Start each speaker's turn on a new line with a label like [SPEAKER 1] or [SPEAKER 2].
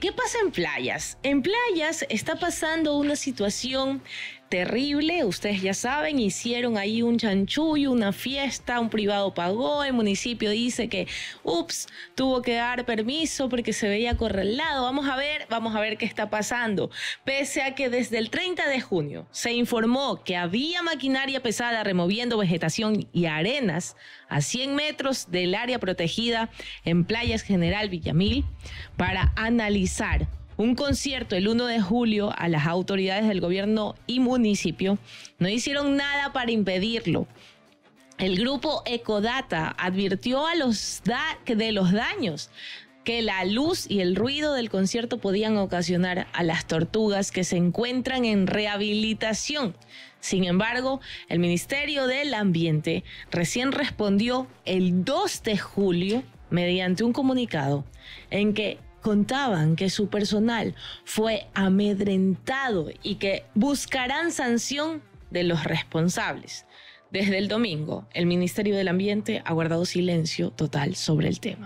[SPEAKER 1] ¿qué pasa en playas? En playas está pasando una situación terrible, ustedes ya saben, hicieron ahí un chanchullo, una fiesta, un privado pagó, el municipio dice que, ups, tuvo que dar permiso porque se veía correlado. vamos a ver, vamos a ver qué está pasando. Pese a que desde el 30 de junio se informó que había maquinaria pesada removiendo vegetación y arenas a 100 metros del área protegida en Playas General Villamil para analizar un concierto el 1 de julio a las autoridades del gobierno y municipio, no hicieron nada para impedirlo. El grupo Ecodata advirtió a los de los daños que la luz y el ruido del concierto podían ocasionar a las tortugas que se encuentran en rehabilitación. Sin embargo, el Ministerio del Ambiente recién respondió el 2 de julio mediante un comunicado en que contaban que su personal fue amedrentado y que buscarán sanción de los responsables. Desde el domingo, el Ministerio del Ambiente ha guardado silencio total sobre el tema.